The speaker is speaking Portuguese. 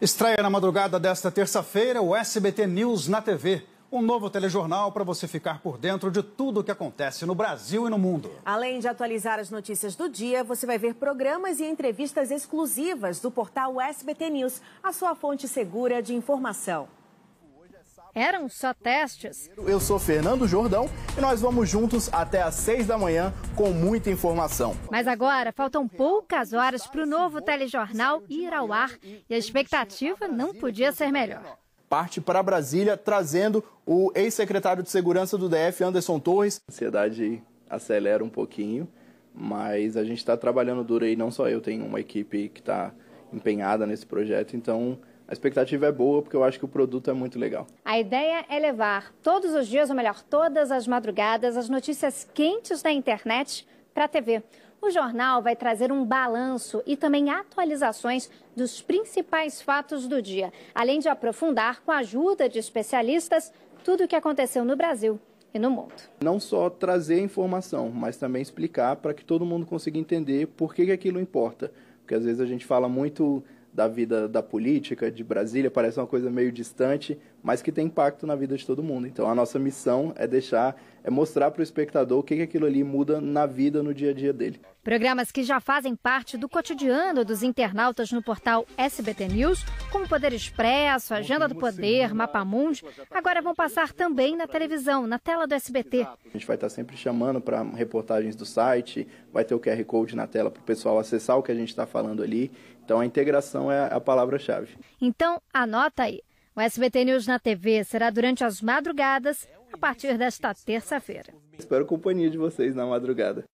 Estreia na madrugada desta terça-feira o SBT News na TV. Um novo telejornal para você ficar por dentro de tudo o que acontece no Brasil e no mundo. Além de atualizar as notícias do dia, você vai ver programas e entrevistas exclusivas do portal SBT News, a sua fonte segura de informação eram só testes. Eu sou Fernando Jordão e nós vamos juntos até às seis da manhã com muita informação. Mas agora faltam poucas horas para o novo telejornal ir ao ar e a expectativa não podia ser melhor parte para Brasília, trazendo o ex-secretário de Segurança do DF, Anderson Torres. A ansiedade acelera um pouquinho, mas a gente está trabalhando duro aí, não só eu, tem uma equipe que está empenhada nesse projeto, então a expectativa é boa porque eu acho que o produto é muito legal. A ideia é levar todos os dias, ou melhor, todas as madrugadas, as notícias quentes da internet para a TV. O jornal vai trazer um balanço e também atualizações dos principais fatos do dia, além de aprofundar, com a ajuda de especialistas, tudo o que aconteceu no Brasil e no mundo. Não só trazer informação, mas também explicar para que todo mundo consiga entender por que, que aquilo importa. Porque às vezes a gente fala muito da vida da política, de Brasília, parece uma coisa meio distante, mas que tem impacto na vida de todo mundo. Então a nossa missão é deixar, é mostrar para o espectador o que, que aquilo ali muda na vida, no dia a dia dele. Programas que já fazem parte do cotidiano dos internautas no portal SBT News, como Poder Expresso, Agenda do Poder, Mapa Mapamundi, agora vão passar também na televisão, na tela do SBT. A gente vai estar tá sempre chamando para reportagens do site, vai ter o QR Code na tela para o pessoal acessar o que a gente está falando ali. Então a integração é a palavra-chave. Então, anota aí. O SBT News na TV será durante as madrugadas, a partir desta terça-feira. Espero a companhia de vocês na madrugada.